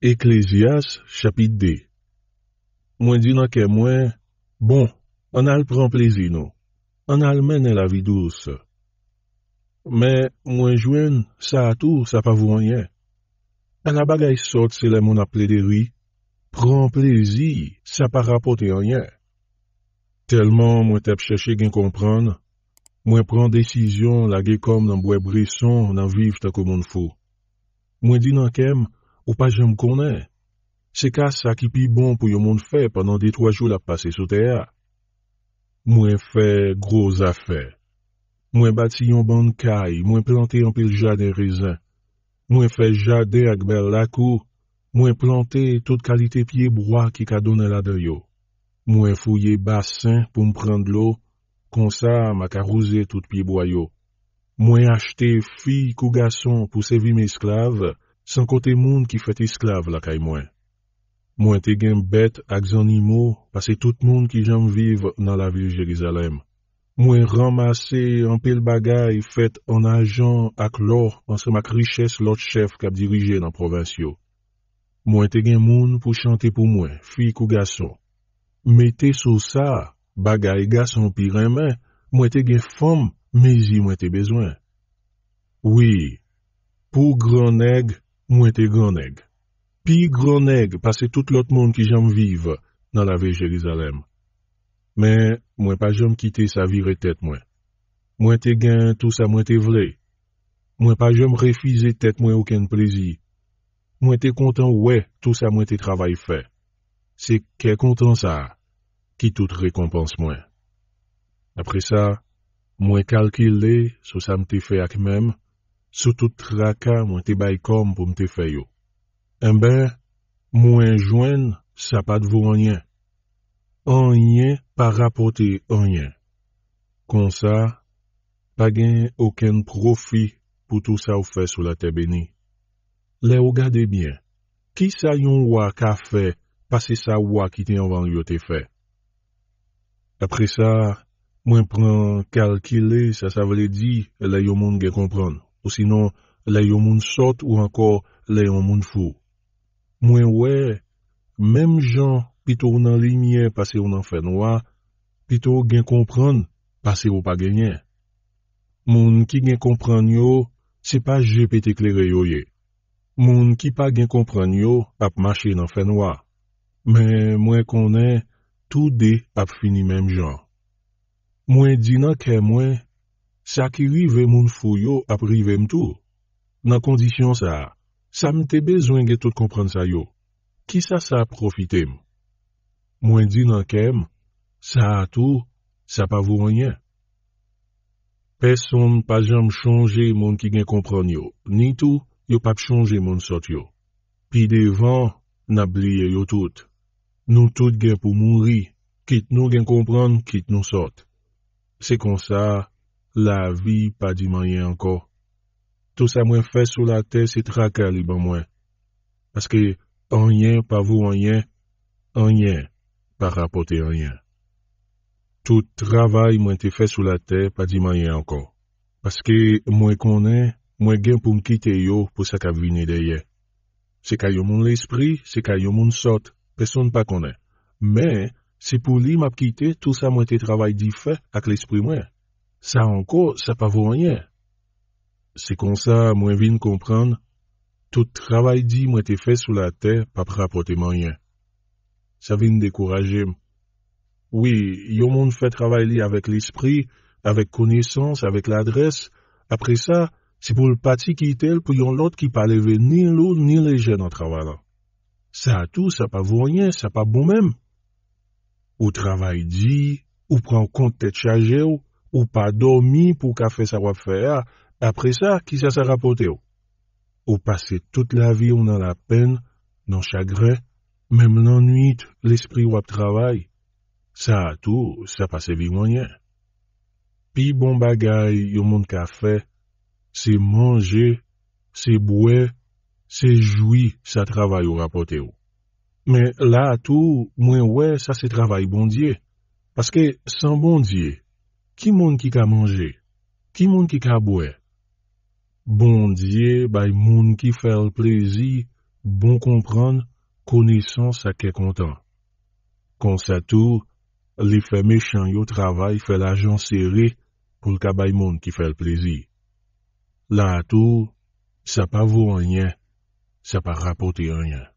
EKLEZIAS CHAPIT DE Mwen di nan ke mwen, bon, an al pran plezi nou. An al menen la vi dous. Me, mwen jwen, sa atou, sa pa voun yen. An a bagay sot, se le moun ap ple de rwi. Pran plezi, sa pa rapote yen. Telman mwen tep cheshe gen kompran, mwen pran desizyon la ge kom nan bwe breson nan viv ta kou moun fo. Mwen di nan kem, Ou pa jen m konen. Se ka sa ki pi bon pou yon moun fe panan di 3 joul ap pase sou te a. Mwen fe groz afe. Mwen bati yon ban kaj. Mwen plante yon pil jade rezan. Mwen fe jade ak bel lakou. Mwen plante tout kalite piye broa ki ka donen la dayo. Mwen foye basen pou m prend lo. Konsa mak arouze tout piye boyo. Mwen achte fi kou gason pou sevi m esklave. San kote moun ki fet esklave la kay mwen. Mwen te gen bet ak zanimo, pase tout moun ki jom viv nan la vil Jerizalem. Mwen ramase an pel bagay fet an ajan ak lor ansre mak riches lot chef kap dirije nan provansyo. Mwen te gen moun pou chante pou mwen, fi kou gason. Mwen te sou sa, bagay gason pi remen, mwen te gen fom, mezi mwen te bezwen. Oui, pou grenèg, Moi, t'es grand-aigle. Pis grand parce que tout l'autre monde qui j'aime vivre dans la vie de Jérusalem. Mais, moi, pas j'aime quitter sa vie et tête, moi. Moi, t'es gain, tout ça, moi, t'es Moi, pas j'aime refuser tête, moi, aucun plaisir. Moi, t'es content, ouais, tout ça, moi, travail fait. C'est qu'est content, ça, qui toute récompense, moi. Après ça, moi, calculer, ce ça, me fait avec même, Soutout traka mwen te bay kom pou mte feyo. Mbe, mwen jwen sa pa dvo anyen. Anyen pa rapote anyen. Kon sa, pa gen oken profi pou tout sa ou fe sou la te beni. Le ou gade bien. Ki sa yon wak a fe, pa se sa wak ite yon vang yo te fe. Apre sa, mwen pran kalkile sa sa vle di e le yo moun gen kompran. ou sinon lè yon moun sot ou ankor lè yon moun fou. Mwen wè, mem jan pito ou nan limye pase ou nan fè noa, pito gen kompran pase ou pa genyen. Moun ki gen kompran yo, se pa jepet e klerye yo ye. Moun ki pa gen kompran yo, pap mache nan fè noa. Men mwen konen, tou de pap fini mem jan. Mwen di nan kè mwen, Sa ki li ve moun fou yo apri ve mtou. Nan kondisyon sa a, sa mte bezwen ge tout kompran sa yo. Ki sa sa a profite m? Mwen di nan kem, sa a tou, sa pa vou wanyen. Peson pa jam chonje moun ki gen kompran yo, ni tou, yo pap chonje moun sot yo. Pi devan, na bliye yo tout. Nou tout gen pou moun ri, kit nou gen kompran, kit nou sot. Se kon sa a, la vie pas du encore. Tout ça moins fait sur la terre, c'est tracal, pour moins. Parce que rien pas vous rien, rien pas rapporter rien. Tout travail moi fait sur la terre, pas dit encore. Parce que moins qu'on est, moins gain pour me quitter yo pour ça qu'a venir derrière. C'est y mon esprit, c'est qu'a mon sort personne pas connaît. Mais c'est pour lui m'a tout ça moins travail dit fait avec l'esprit moi ça encore, ça pas vaut rien. C'est comme ça, moi, je viens comprendre. Tout travail dit, moi, été fait sous la terre, pas pour apporter Ça vient décourager. Oui, yon monde fait travail avec l'esprit, avec connaissance, avec l'adresse. Après ça, c'est pour le parti qui tel, pour y'on l'autre qui pas lever ni l'eau, ni les jeunes en travail. Ça tout, ça pas vaut rien, ça pas bon même. Au travail dit, ou prend compte tête chargée, ou, ou pas dormi pour qu'a fait sa faire. Après ça, qui ça s'est rapporté oh? ou? Ou passer toute la vie on dans la peine, dans chagrin, même l'ennui, l'esprit ou travail. Ça a tout, ça passe vie moyen. Pi bon bagay yo monde café, fait, c'est manger, c'est boire, c'est jouir, ça travaille, ou rapporté oh? Mais là tout, moins ouais, ça c'est travail bon Dieu. Parce que sans bon Dieu, qui moun qui ka mangé? Qui moun qui a boue? Bon Dieu, bay moun ki fèl plaisir, bon comprendre, connaissance à ke content. Quand sa tout, les fè méchant yo travail l'argent serré pour ka bay moun ki fèl plaisir. La tout, ça pa vaut rien, ça pa un rien.